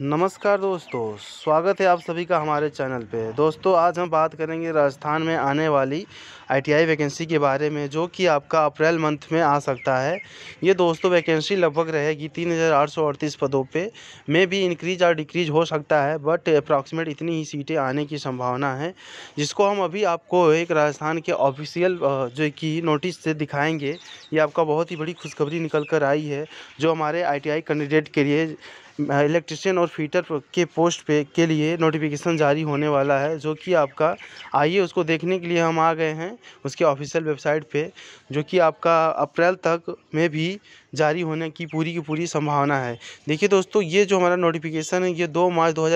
नमस्कार दोस्तों स्वागत है आप सभी का हमारे चैनल पे दोस्तों आज हम बात करेंगे राजस्थान में आने वाली आईटीआई वैकेंसी के बारे में जो कि आपका अप्रैल मंथ में आ सकता है ये दोस्तों वैकेंसी लगभग रहेगी तीन हज़ार आठ सौ अड़तीस पदों पे में भी इंक्रीज और डिक्रीज हो सकता है बट अप्रॉक्सीमेट इतनी ही सीटें आने की संभावना है जिसको हम अभी आपको एक राजस्थान के ऑफिशियल जो कि नोटिस से दिखाएँगे ये आपका बहुत ही बड़ी खुशखबरी निकल कर आई है जो हमारे आई कैंडिडेट के लिए इलेक्ट्रिशियन और फीटर के पोस्ट पे के लिए नोटिफिकेशन जारी होने वाला है जो कि आपका आइए उसको देखने के लिए हम आ गए हैं उसके ऑफिशियल वेबसाइट पे जो कि आपका अप्रैल तक में भी जारी होने की पूरी की पूरी संभावना है देखिए दोस्तों ये जो हमारा नोटिफिकेशन है ये दो मार्च दो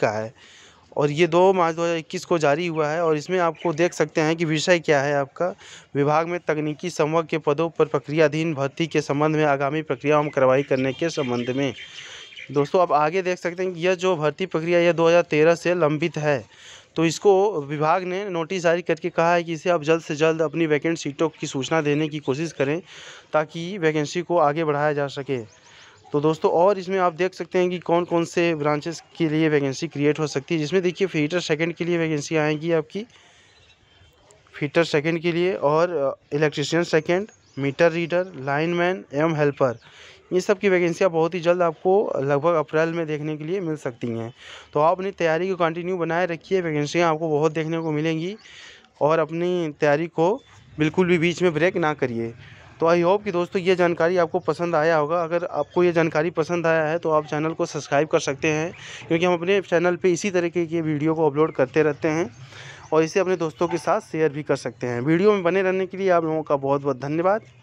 का है और ये दो मार्च 2021 को जारी हुआ है और इसमें आपको देख सकते हैं कि विषय क्या है आपका विभाग में तकनीकी संवर्ग के पदों पर प्रक्रियाधीन भर्ती के संबंध में आगामी प्रक्रिया एवं कार्रवाई करने के संबंध में दोस्तों आप आगे देख सकते हैं कि यह जो भर्ती प्रक्रिया यह 2013 से लंबित है तो इसको विभाग ने नोटिस जारी करके कहा है कि इसे आप जल्द से जल्द अपनी वैकेंट सीटों की सूचना देने की कोशिश करें ताकि वैकेंसी को आगे बढ़ाया जा सके तो दोस्तों और इसमें आप देख सकते हैं कि कौन कौन से ब्रांचेस के लिए वैकेंसी क्रिएट हो सकती है जिसमें देखिए फीटर सेकेंड के लिए वैकेंसी आएंगी आपकी फीटर सेकेंड के लिए और electrician second meter reader lineman एवं हेल्पर ये सब की वैकेंसियाँ बहुत ही जल्द आपको लगभग अप्रैल में देखने के लिए मिल सकती हैं तो आप अपनी तैयारी को कंटिन्यू बनाए रखिए वैकेंसियाँ आपको बहुत देखने को मिलेंगी और अपनी तैयारी को बिल्कुल भी बीच में ब्रेक ना करिए तो आई होप कि दोस्तों ये जानकारी आपको पसंद आया होगा अगर आपको ये जानकारी पसंद आया है तो आप चैनल को सब्सक्राइब कर सकते हैं क्योंकि हम अपने चैनल पे इसी तरीके की वीडियो को अपलोड करते रहते हैं और इसे अपने दोस्तों के साथ शेयर भी कर सकते हैं वीडियो में बने रहने के लिए आप लोगों का बहुत बहुत धन्यवाद